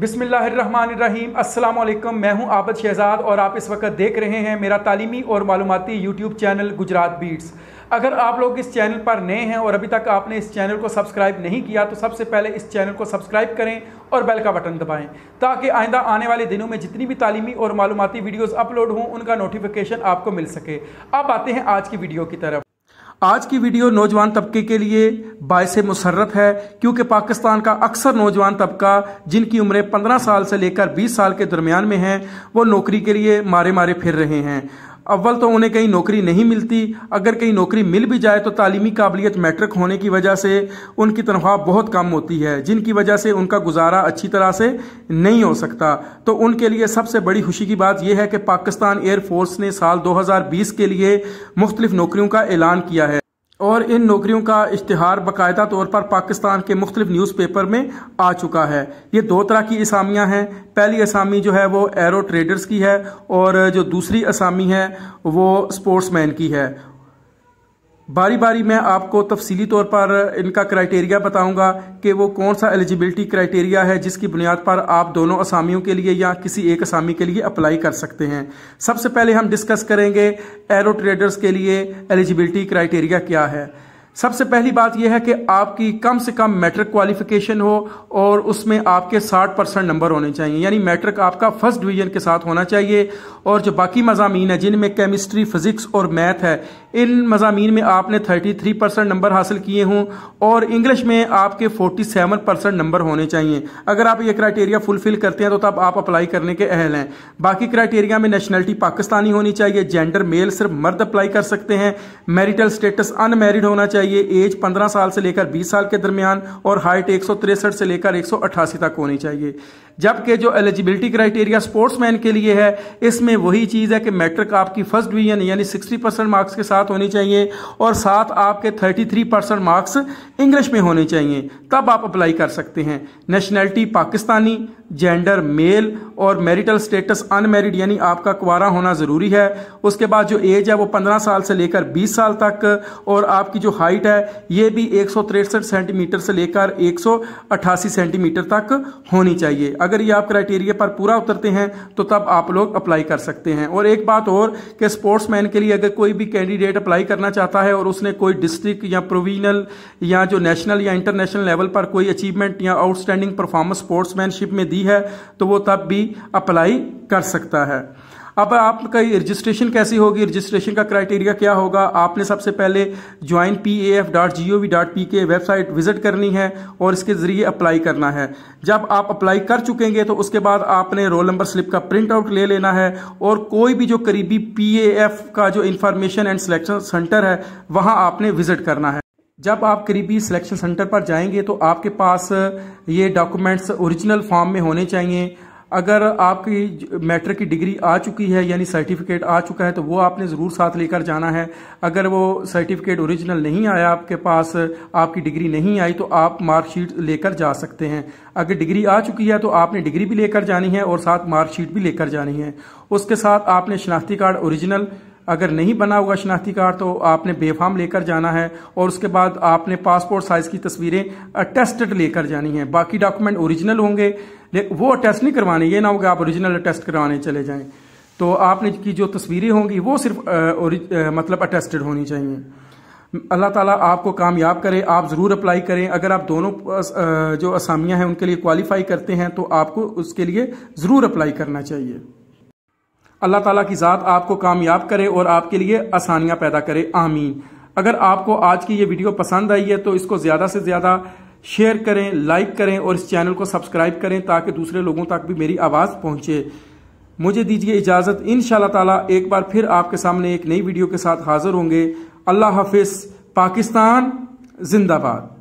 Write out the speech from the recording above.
बिसमीम् अल्लाम मैं हूं आबद शहजाद और आप इस वक्त देख रहे हैं मेरा तालीमी और मालूमती यूट्यूब चैनल गुजरात बीट्स अगर आप लोग इस चैनल पर नए हैं और अभी तक आपने इस चैनल को सब्सक्राइब नहीं किया तो सबसे पहले इस चैनल को सब्सक्राइब करें और बेल का बटन दबाएं ताकि आइंदा आने वाले दिनों में जितनी भी तालीमी और मालूमती वीडियोज़ अपलोड हों उनका नोटिफिकेशन आपको मिल सके अब आते हैं आज की वीडियो की तरफ आज की वीडियो नौजवान तबके के लिए बायस मुसरत है क्योंकि पाकिस्तान का अक्सर नौजवान तबका जिनकी उम्रें पंद्रह साल से लेकर बीस साल के दरमियान में हैं वो नौकरी के लिए मारे मारे फिर रहे हैं अव्वल तो उन्हें कहीं नौकरी नहीं मिलती अगर कहीं नौकरी मिल भी जाए तो तालीमी काबिलियत मैट्रिक होने की वजह से उनकी तनख्वाह बहुत कम होती है जिनकी वजह से उनका गुजारा अच्छी तरह से नहीं हो सकता तो उनके लिए सबसे बड़ी खुशी की बात यह है कि पाकिस्तान एयरफोर्स ने साल 2020 के लिए मुख्तलिफ नौकरियों का ऐलान किया है और इन नौकरियों का इश्तहार बाकायदा तौर पर पाकिस्तान के मुख्तलिफ न्यूज़पेपर में आ चुका है ये दो तरह की असामियां हैं पहली असामी जो है वो एरो ट्रेडर्स की है और जो दूसरी असामी है वो स्पोर्ट्स मैन की है बारी बारी मैं आपको तफसीली तौर पर इनका क्राइटेरिया बताऊंगा कि वो कौन सा एलिजिबिलिटी क्राइटेरिया है जिसकी बुनियाद पर आप दोनों असामियों के लिए या किसी एक असामी के लिए अप्लाई कर सकते हैं सबसे पहले हम डिस्कस करेंगे एरो ट्रेडर्स के लिए एलिजिबिलिटी क्राइटेरिया क्या है सबसे पहली बात यह है कि आपकी कम से कम मैट्रिक क्वालिफिकेशन हो और उसमें आपके 60 परसेंट नंबर होने चाहिए यानी मैट्रिक आपका फर्स्ट डिवीजन के साथ होना चाहिए और जो बाकी मजामी है जिनमें केमिस्ट्री फिजिक्स और मैथ है इन मजामी में आपने 33 परसेंट नंबर हासिल किए हों और इंग्लिश में आपके 47 परसेंट नंबर होने चाहिए अगर आप ये क्राइटेरिया फुलफिल करते हैं तो तब आप अप्लाई करने के अहल हैं बाकी क्राइटेरिया में नेशनलिटी पाकिस्तानी होनी चाहिए जेंडर मेल सिर्फ मर्द अप्लाई कर सकते हैं मैरिटल स्टेटस अनमेरिड होना चाहिए चाहिए एज 15 साल से लेकर 20 साल के दरमियान और हाइट एक से लेकर एक तक होनी चाहिए जबकि जो एलिजिबिलिटी क्राइटेरिया स्पोर्ट्समैन के लिए है इसमें वही चीज़ है कि मैट्रिक आपकी फर्स्ट डिवीजन यानी 60 परसेंट मार्क्स के साथ होनी चाहिए और साथ आपके 33 परसेंट मार्क्स इंग्लिश में होने चाहिए तब आप अप्लाई कर सकते हैं नेशनैलिटी पाकिस्तानी जेंडर मेल और मैरिटल स्टेटस अनमेरिड यानी आपका कुवारा होना ज़रूरी है उसके बाद जो एज है वो 15 साल से लेकर 20 साल तक और आपकी जो हाइट है ये भी एक सेंटीमीटर से लेकर एक सेंटीमीटर तक होनी चाहिए अगर ये आप क्राइटेरिया पर पूरा उतरते हैं तो तब आप लोग अप्लाई कर सकते हैं और एक बात और कि स्पोर्ट्स के लिए अगर कोई भी कैंडिडेट अप्लाई करना चाहता है और उसने कोई डिस्ट्रिक्ट या प्रोविजनल या जो नेशनल या इंटरनेशनल लेवल पर कोई अचीवमेंट या आउटस्टैंडिंग परफॉर्मेंस स्पोर्ट्समैनशिप में दी होती है तो वो तब भी अप्लाई कर सकता है अब आपका रजिस्ट्रेशन कैसी होगी रजिस्ट्रेशन का क्राइटेरिया क्या होगा आपने सबसे पहले join P A F dot G O V dot P K website visit करनी है और इसके ज़रिए अप्लाई करना है जब आप अप्लाई कर चुकेंगे तो उसके बाद आपने रोल नंबर स्लिप का प्रिंट आउट ले लेना है और कोई भी जो करीबी पी ए एफ का जो इन्फॉर्मेशन एंड सिलेक्शन सेंटर है वहां आपने विजिट करना है जब आप करीबी सिलेक्शन सेंटर पर जाएंगे तो आपके पास ये डॉक्यूमेंट्स ओरिजिनल फॉर्म में होने चाहिए अगर आपकी मैट्रिक की डिग्री आ चुकी है यानी सर्टिफिकेट आ चुका है तो वो आपने ज़रूर साथ लेकर जाना है अगर वो सर्टिफिकेट ओरिजिनल नहीं आया आपके पास आपकी डिग्री नहीं आई तो आप मार्कशीट लेकर जा सकते हैं अगर डिग्री आ चुकी है तो आपने डिग्री भी लेकर जानी है और साथ मार्कशीट भी लेकर जानी है उसके साथ आपने शनाख्ती कार्ड ओरिजिनल अगर नहीं बना होगा शनाख्ती कार्ड तो आपने बेफाम लेकर जाना है और उसके बाद आपने पासपोर्ट साइज की तस्वीरें अटेस्टेड लेकर जानी है बाकी डॉक्यूमेंट ओरिजिनल होंगे वो अटेस्ट नहीं करवाने ये ना होगा आप ओरिजिनल अटेस्ट करवाने चले जाएं तो आपने की जो तस्वीरें होंगी वो सिर्फ आ, आ, मतलब अटेस्टेड होनी चाहिए अल्लाह ताला आपको कामयाब करे आप ज़रूर अप्लाई करें अगर आप दोनों जो असामियां हैं उनके लिए क्वालिफाई करते हैं तो आपको उसके लिए ज़रूर अप्लाई करना चाहिए अल्लाह ताला की ज़ात आपको कामयाब करे और आपके लिए आसानियाँ पैदा करे आमीन अगर आपको आज की ये वीडियो पसंद आई है तो इसको ज़्यादा से ज़्यादा शेयर करें लाइक करें और इस चैनल को सब्सक्राइब करें ताकि दूसरे लोगों तक भी मेरी आवाज़ पहुँचे मुझे दीजिए इजाज़त इन ताला एक बार फिर आपके सामने एक नई वीडियो के साथ हाजिर होंगे अल्लाह हाफिज़ पाकिस्तान जिंदाबाद